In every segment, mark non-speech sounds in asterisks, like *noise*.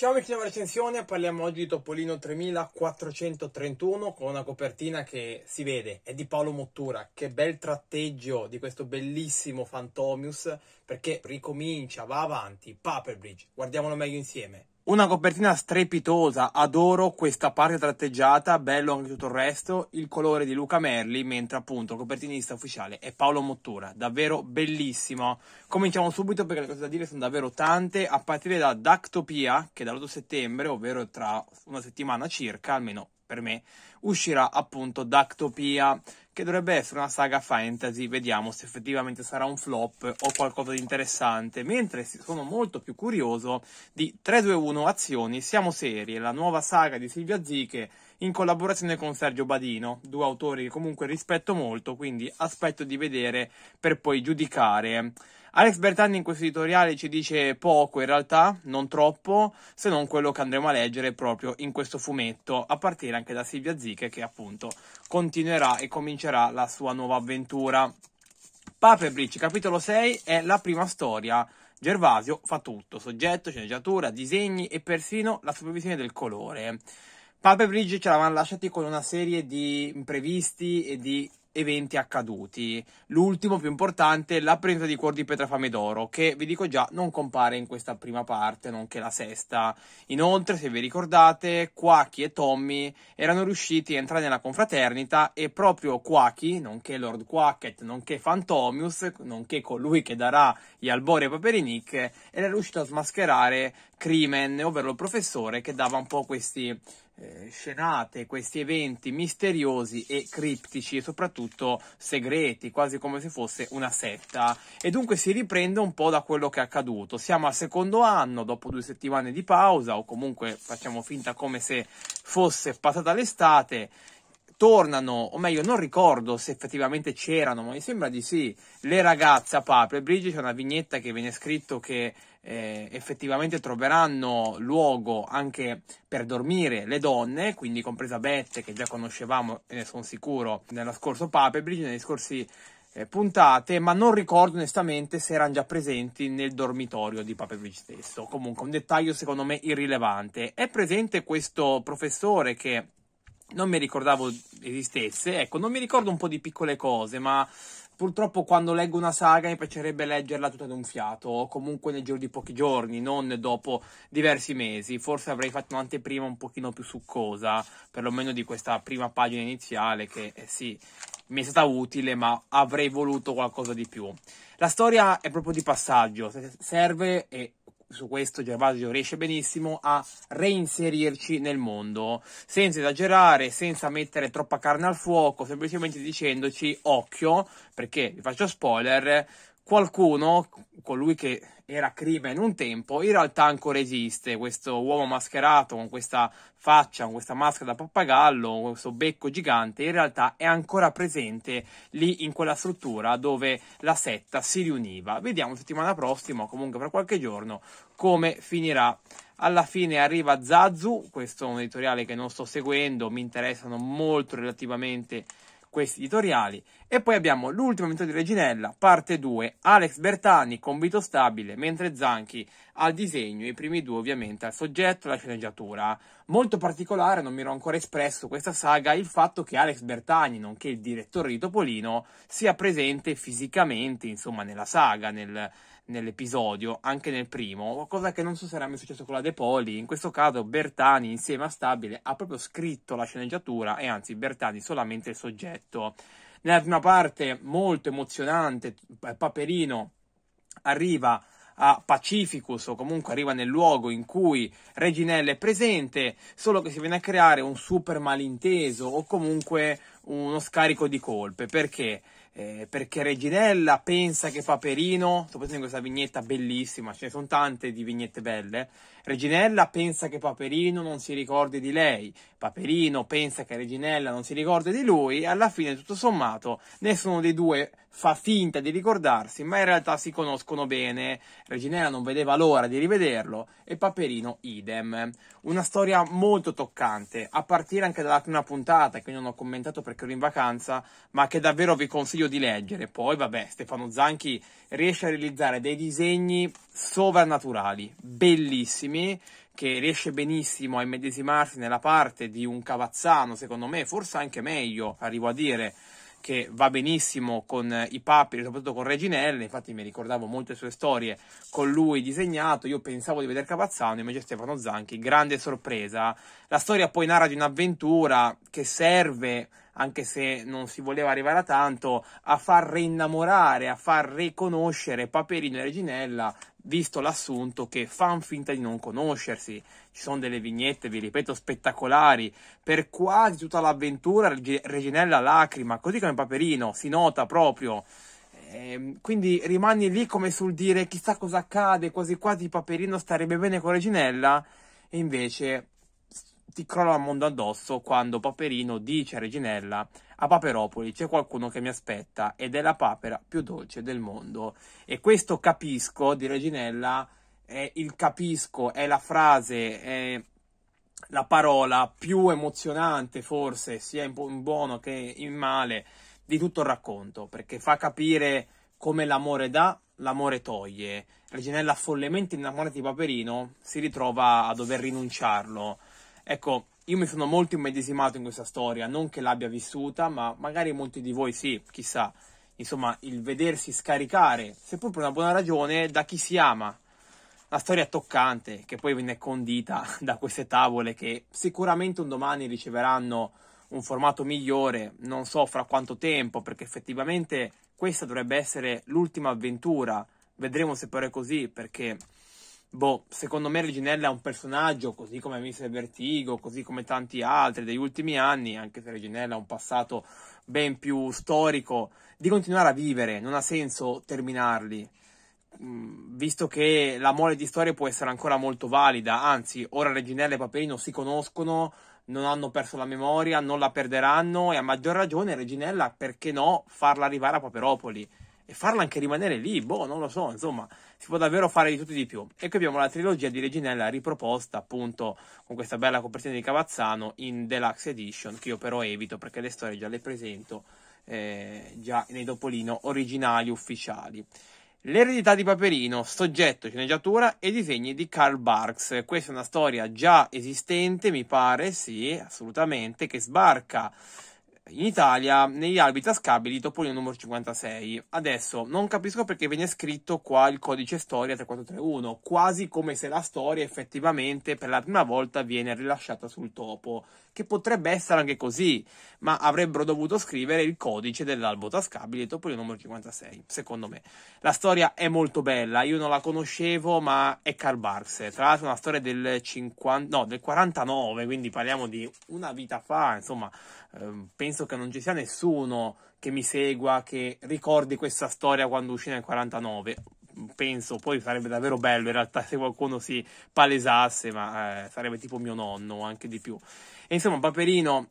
Ciao amici della recensione, parliamo oggi di Topolino 3431 con una copertina che si vede, è di Paolo Mottura. Che bel tratteggio di questo bellissimo Fantomius perché ricomincia, va avanti, Paperbridge, guardiamolo meglio insieme. Una copertina strepitosa, adoro questa parte tratteggiata, bello anche tutto il resto, il colore di Luca Merli, mentre appunto il copertinista ufficiale è Paolo Mottura, davvero bellissimo. Cominciamo subito perché le cose da dire sono davvero tante, a partire da Dactopia, che dall'8 settembre, ovvero tra una settimana circa, almeno per me, uscirà appunto Dactopia, che dovrebbe essere una saga fantasy, vediamo se effettivamente sarà un flop o qualcosa di interessante, mentre sono molto più curioso di 321 Azioni, Siamo Serie, la nuova saga di Silvia Ziche in collaborazione con Sergio Badino, due autori che comunque rispetto molto, quindi aspetto di vedere per poi giudicare. Alex Bertani in questo editoriale ci dice poco in realtà, non troppo, se non quello che andremo a leggere proprio in questo fumetto, a partire anche da Silvia Ziche che appunto continuerà e comincerà la sua nuova avventura. Paper Bridge, capitolo 6, è la prima storia Gervasio fa tutto, soggetto, sceneggiatura, disegni e persino la supervisione del colore. Paper Bridge ce l'avevano lasciati con una serie di imprevisti e di eventi accaduti. L'ultimo più importante è la presa di cuor di Petrafame d'Oro, che vi dico già non compare in questa prima parte, nonché la sesta. Inoltre, se vi ricordate, Quaki e Tommy erano riusciti a entrare nella confraternita e proprio Quaki, nonché Lord Quacket, nonché Fantomius, nonché colui che darà gli albori ai paperinic, era riuscito a smascherare Crimen, ovvero il professore che dava un po' questi eh, scenate, questi eventi misteriosi e criptici e soprattutto segreti, quasi come se fosse una setta. E dunque si riprende un po' da quello che è accaduto. Siamo al secondo anno, dopo due settimane di pausa, o comunque facciamo finta come se fosse passata l'estate tornano, o meglio, non ricordo se effettivamente c'erano, ma mi sembra di sì, le ragazze a Pape Bridge, c'è una vignetta che viene scritto che eh, effettivamente troveranno luogo anche per dormire le donne, quindi compresa Bette che già conoscevamo e ne sono sicuro nello scorso Pape Bridge, negli scorsi eh, puntate, ma non ricordo onestamente se erano già presenti nel dormitorio di Pape Bridge stesso. Comunque un dettaglio secondo me irrilevante. È presente questo professore che non mi ricordavo esistesse. Ecco, non mi ricordo un po' di piccole cose, ma purtroppo quando leggo una saga mi piacerebbe leggerla tutta ad un fiato, o comunque nel giro di pochi giorni, non dopo diversi mesi. Forse avrei fatto un'anteprima un pochino più succosa, perlomeno di questa prima pagina iniziale, che eh, sì, mi è stata utile, ma avrei voluto qualcosa di più. La storia è proprio di passaggio, serve e su questo Gervasio riesce benissimo a reinserirci nel mondo, senza esagerare, senza mettere troppa carne al fuoco, semplicemente dicendoci occhio, perché vi faccio spoiler, qualcuno, colui che era Crima in un tempo, in realtà ancora esiste, questo uomo mascherato con questa faccia, con questa maschera da pappagallo, questo becco gigante, in realtà è ancora presente lì in quella struttura dove la setta si riuniva. Vediamo settimana prossima, o comunque per qualche giorno, come finirà. Alla fine arriva Zazu, questo è un editoriale che non sto seguendo, mi interessano molto relativamente questi editoriali e poi abbiamo l'ultimo momento di Reginella, parte 2, Alex Bertani con Vito Stabile, mentre Zanchi al disegno, i primi due ovviamente al soggetto e alla sceneggiatura. Molto particolare, non mi ero ancora espresso questa saga, il fatto che Alex Bertani, nonché il direttore di Topolino, sia presente fisicamente, insomma, nella saga, nel, nell'episodio, anche nel primo, cosa che non so se era mai successo con la De Poli. In questo caso Bertani, insieme a Stabile, ha proprio scritto la sceneggiatura e anzi Bertani solamente il soggetto. Nella prima parte molto emozionante, eh, Paperino arriva a Pacificus o comunque arriva nel luogo in cui Reginella è presente, solo che si viene a creare un super malinteso o comunque uno scarico di colpe. Perché? Eh, perché Reginella pensa che Paperino, soprattutto in questa vignetta bellissima, ce ne sono tante di vignette belle, Reginella pensa che Paperino non si ricordi di lei, Paperino pensa che Reginella non si ricordi di lui e alla fine tutto sommato nessuno dei due fa finta di ricordarsi, ma in realtà si conoscono bene. Reginella non vedeva l'ora di rivederlo e Paperino idem. Una storia molto toccante, a partire anche dalla prima puntata che non ho commentato perché ero in vacanza, ma che davvero vi consiglio di leggere. Poi, vabbè, Stefano Zanchi riesce a realizzare dei disegni sovrannaturali, bellissimi me, che riesce benissimo a immedesimarsi nella parte di un Cavazzano, secondo me, forse anche meglio, arrivo a dire che va benissimo con eh, i paperi, soprattutto con Reginelle, infatti mi ricordavo molte sue storie con lui disegnato, io pensavo di vedere Cavazzano, invece Stefano Zanchi, grande sorpresa. La storia poi narra di un'avventura che serve, anche se non si voleva arrivare a tanto, a far reinnamorare, a far riconoscere Paperino e Reginella visto l'assunto che fan finta di non conoscersi. Ci sono delle vignette, vi ripeto, spettacolari. Per quasi tutta l'avventura Reginella lacrima, così come Paperino, si nota proprio. Ehm, quindi rimani lì come sul dire chissà cosa accade, quasi quasi Paperino starebbe bene con Reginella, e invece ti crolla il mondo addosso quando Paperino dice a Reginella a Paperopoli c'è qualcuno che mi aspetta ed è la papera più dolce del mondo. E questo capisco di Reginella è il capisco, è la frase, è la parola più emozionante forse, sia in buono che in male, di tutto il racconto, perché fa capire come l'amore dà, l'amore toglie. Reginella follemente innamorata di Paperino si ritrova a dover rinunciarlo Ecco, io mi sono molto immedesimato in questa storia, non che l'abbia vissuta, ma magari molti di voi sì, chissà. Insomma, il vedersi scaricare, seppur per una buona ragione, da chi si ama. La storia toccante che poi viene condita *laughs* da queste tavole che sicuramente un domani riceveranno un formato migliore, non so fra quanto tempo, perché effettivamente questa dovrebbe essere l'ultima avventura. Vedremo se però è così, perché boh, secondo me Reginella è un personaggio, così come Miss Vertigo, così come tanti altri degli ultimi anni, anche se Reginella ha un passato ben più storico, di continuare a vivere, non ha senso terminarli, mm, visto che la mole di storie può essere ancora molto valida, anzi, ora Reginella e Paperino si conoscono, non hanno perso la memoria, non la perderanno e a maggior ragione Reginella, perché no, farla arrivare a Paperopoli e farla anche rimanere lì, boh, non lo so, insomma, si può davvero fare di tutto e di più. E qui abbiamo la trilogia di Reginella riproposta appunto con questa bella copertina di Cavazzano in Deluxe Edition, che io però evito perché le storie già le presento eh, già nei dopolino originali ufficiali. L'eredità di Paperino, soggetto, sceneggiatura e disegni di Karl Barks. Questa è una storia già esistente, mi pare, sì, assolutamente, che sbarca in Italia, negli albi tascabili, Topolino numero 56. Adesso, non capisco perché viene scritto qua il codice storia 3431, quasi come se la storia effettivamente per la prima volta viene rilasciata sul topo, che potrebbe essere anche così, ma avrebbero dovuto scrivere il codice dell'albo tascabile Topolino numero 56, secondo me. La storia è molto bella, io non la conoscevo, ma è Karl Barks. Tra l'altro una storia del, 50, no, del 49, quindi parliamo di una vita fa, insomma Ehm, penso che non ci sia nessuno che mi segua che ricordi questa storia quando uscì nel 49 penso poi sarebbe davvero bello in realtà se qualcuno si palesasse ma eh, sarebbe tipo mio nonno o anche di più e insomma Paperino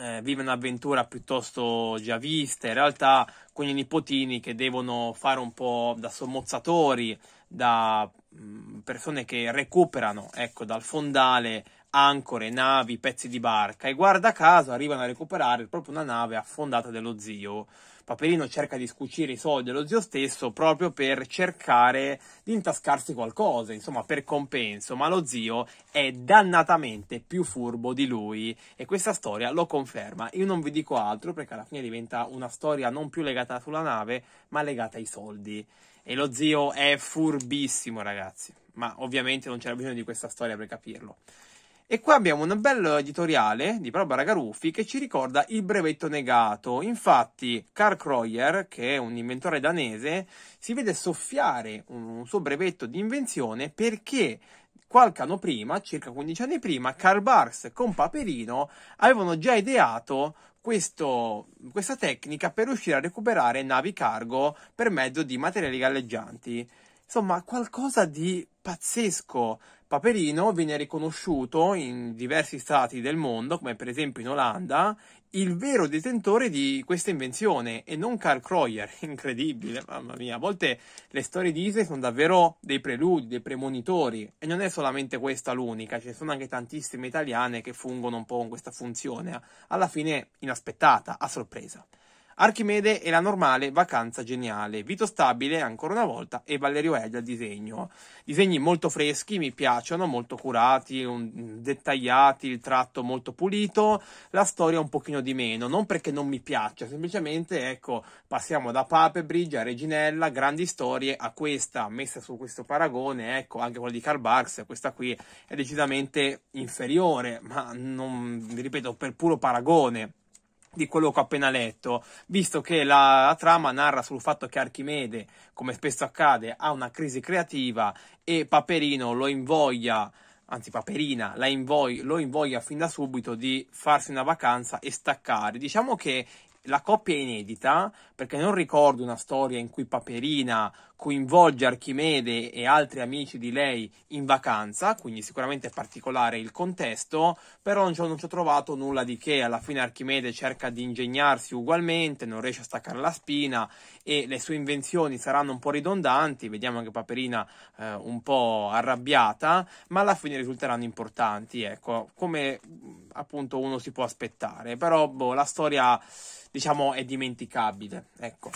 eh, vive un'avventura piuttosto già vista in realtà con i nipotini che devono fare un po' da sommozzatori da mh, mm, persone che recuperano ecco dal fondale ancore, navi, pezzi di barca e guarda caso arrivano a recuperare proprio una nave affondata dello zio. Paperino cerca di scucire i soldi dello zio stesso proprio per cercare di intascarsi qualcosa, insomma per compenso, ma lo zio è dannatamente più furbo di lui e questa storia lo conferma. Io non vi dico altro perché alla fine diventa una storia non più legata sulla nave, ma legata ai soldi. E lo zio è furbissimo, ragazzi, ma ovviamente non c'era bisogno di questa storia per capirlo. E qua abbiamo un bel editoriale di Barbara Garuffi che ci ricorda il brevetto negato. Infatti, Carl Kroyer, che è un inventore danese, si vede soffiare un suo brevetto di invenzione perché qualche anno prima, circa 15 anni prima, Karl Barks con Paperino avevano già ideato questo, questa tecnica per riuscire a recuperare navi cargo per mezzo di materiali galleggianti. Insomma, qualcosa di pazzesco Paperino viene riconosciuto in diversi stati del mondo, come per esempio in Olanda, il vero detentore di questa invenzione e non Karl Kroyer. *laughs* Incredibile, mamma mia. A volte le storie di Ise sono davvero dei preludi, dei premonitori. E non è solamente questa l'unica, ci sono anche tantissime italiane che fungono un po' con questa funzione, alla fine inaspettata, a sorpresa. Archimede e la normale vacanza geniale, Vito Stabile ancora una volta e Valerio Egli al disegno. Disegni molto freschi, mi piacciono, molto curati, un, dettagliati, il tratto molto pulito, la storia un pochino di meno, non perché non mi piaccia, semplicemente ecco, passiamo da Papebridge a Reginella, grandi storie a questa messa su questo paragone, ecco, anche quella di Karl Barks, questa qui è decisamente inferiore, ma non, vi ripeto, per puro paragone di quello che ho appena letto, visto che la, la, trama narra sul fatto che Archimede, come spesso accade, ha una crisi creativa e Paperino lo invoglia, anzi Paperina invoglia, lo invoglia fin da subito di farsi una vacanza e staccare. Diciamo che la coppia è inedita perché non ricordo una storia in cui Paperina coinvolge Archimede e altri amici di lei in vacanza, quindi sicuramente è particolare il contesto, però non ci ho, trovato nulla di che, alla fine Archimede cerca di ingegnarsi ugualmente, non riesce a staccare la spina e le sue invenzioni saranno un po' ridondanti, vediamo anche Paperina eh, un po' arrabbiata, ma alla fine risulteranno importanti, ecco, come appunto uno si può aspettare, però boh, la storia diciamo, è dimenticabile. Ecco.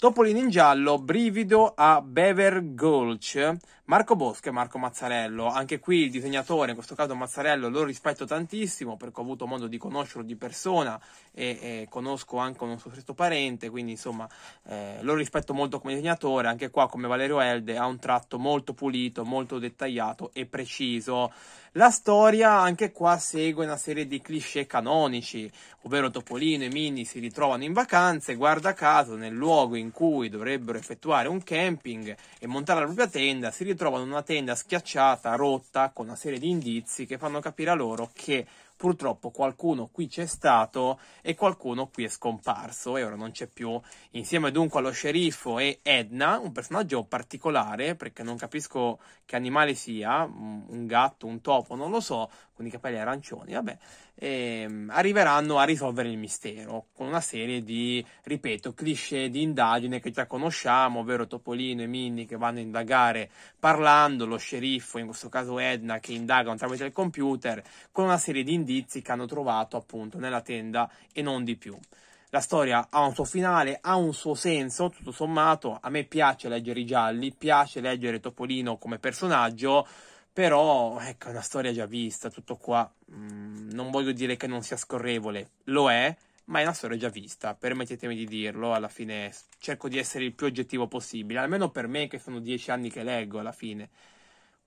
Topolino in giallo, brivido a Bever Gulch, Marco Bosco e Marco Mazzarello. Anche qui il disegnatore, in questo caso Mazzarello, lo rispetto tantissimo perché ho avuto modo di conoscerlo di persona e, e conosco anche un suo stretto parente, quindi insomma eh, lo rispetto molto come disegnatore. Anche qua, come Valerio Elde, ha un tratto molto pulito, molto dettagliato e preciso. La storia anche qua segue una serie di cliché canonici, ovvero Topolino e Mini si ritrovano in vacanze, guarda caso, nel luogo in in cui dovrebbero effettuare un camping e montare la propria tenda si ritrovano in una tenda schiacciata, rotta, con una serie di indizi che fanno capire a loro che purtroppo qualcuno qui c'è stato e qualcuno qui è scomparso e ora non c'è più. Insieme dunque allo sceriffo e Edna, un personaggio particolare perché non capisco che animale sia, un gatto, un topo, non lo so, con i capelli arancioni, vabbè, ehm, arriveranno a risolvere il mistero con una serie di, ripeto, cliché di indagine che già conosciamo, ovvero Topolino e Minnie che vanno a indagare parlando, lo sceriffo, in questo caso Edna, che indagano tramite il computer, con una serie di indagini indizi che hanno trovato appunto nella tenda e non di più. La storia ha un suo finale, ha un suo senso, tutto sommato. A me piace leggere i gialli, piace leggere Topolino come personaggio, però ecco, è una storia già vista, tutto qua. Mm, non voglio dire che non sia scorrevole, lo è, ma è una storia già vista, permettetemi di dirlo, alla fine cerco di essere il più oggettivo possibile, almeno per me che sono dieci anni che leggo alla fine.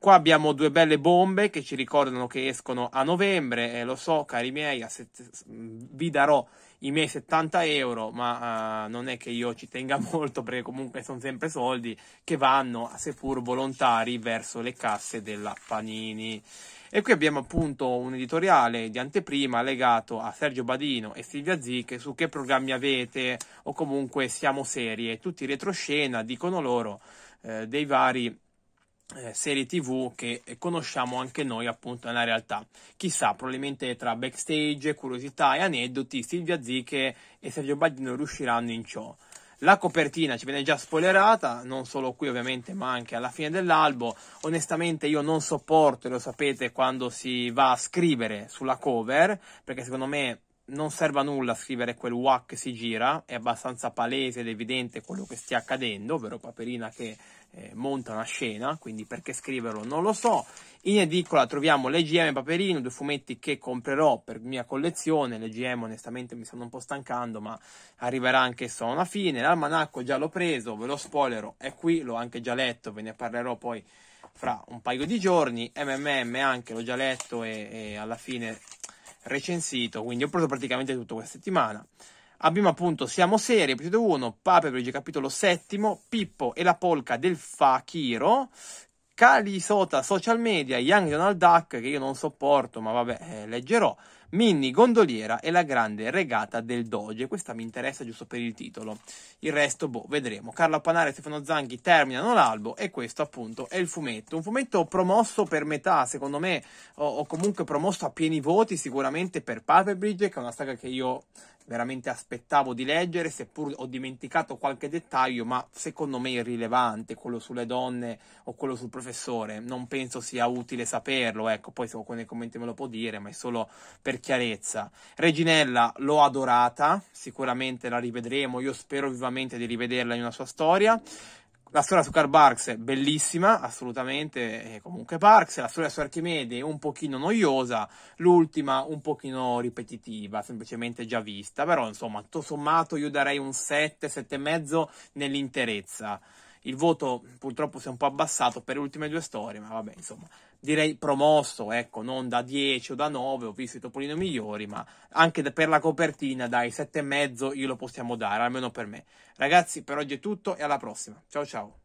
Qua abbiamo due belle bombe che ci ricordano che escono a novembre, eh, lo so cari miei, set- vi darò i miei 70 euro, ma eh, non è che io ci tenga *laughs* molto perché comunque sono sempre soldi che vanno, seppur volontari, verso le casse della Panini. E qui abbiamo appunto un editoriale di anteprima legato a Sergio Badino e Silvia Zicche su che programmi avete o comunque siamo serie, tutti retroscena, dicono loro, eh, dei vari eh, serie tv che conosciamo anche noi appunto nella realtà. Chissà, probabilmente tra backstage, curiosità e aneddoti Silvia Ziche e Sergio Bagnino riusciranno in ciò. La copertina ci viene già spoilerata, non solo qui ovviamente, ma anche alla fine dell'albo. Onestamente io non sopporto, lo sapete, quando si va a scrivere sulla cover, perché secondo me non serve a nulla scrivere quel wack si gira, è abbastanza palese ed evidente quello che stia accadendo, ovvero Paperina che eh, monta una scena, quindi perché scriverlo non lo so. In edicola troviamo l'EGM Paperino, due fumetti che comprerò per mia collezione. L'EGM onestamente mi stanno un po' stancando, ma arriverà anche a una fine. L'almanacco già l'ho preso, ve lo spoilerò, è qui, l'ho anche già letto, ve ne parlerò poi fra un paio di giorni. MMM anche l'ho già letto e, e alla fine recensito, quindi ho preso praticamente tutto questa settimana. Abbiamo appunto Siamo Serie, episodio 1, Papebrige, capitolo 7, Pippo e la polca del Fakiro, Calisota social media, Young Donald Duck, che io non sopporto, ma vabbè, eh, leggerò, Mini Gondoliera e la grande regata del Doge. Questa mi interessa giusto per il titolo. Il resto, boh, vedremo. Carlo Panare e Stefano Zanghi terminano l'albo e questo appunto è il fumetto. Un fumetto promosso per metà, secondo me, o, o comunque promosso a pieni voti sicuramente per Paperbridge, che è una saga che io veramente aspettavo di leggere, seppur ho dimenticato qualche dettaglio, ma secondo me irrilevante, quello sulle donne o quello sul professore, non penso sia utile saperlo, ecco, poi se qualcuno nei commenti me lo può dire, ma è solo per chiarezza. Reginella l'ho adorata, sicuramente la rivedremo, io spero vivamente di rivederla in una sua storia. La storia su Karl Barks è bellissima, assolutamente, e comunque Barks, la storia su Archimede è un pochino noiosa, l'ultima un pochino ripetitiva, semplicemente già vista, però insomma, tutto sommato io darei un 7, 7,5 nell'interezza. Il voto purtroppo si è un po' abbassato per le ultime due storie, ma vabbè, insomma, direi promosso, ecco, non da 10 o da 9, ho visto i Topolino migliori, ma anche per la copertina dai 7,5 io lo possiamo dare, almeno per me. Ragazzi, per oggi è tutto e alla prossima. Ciao ciao.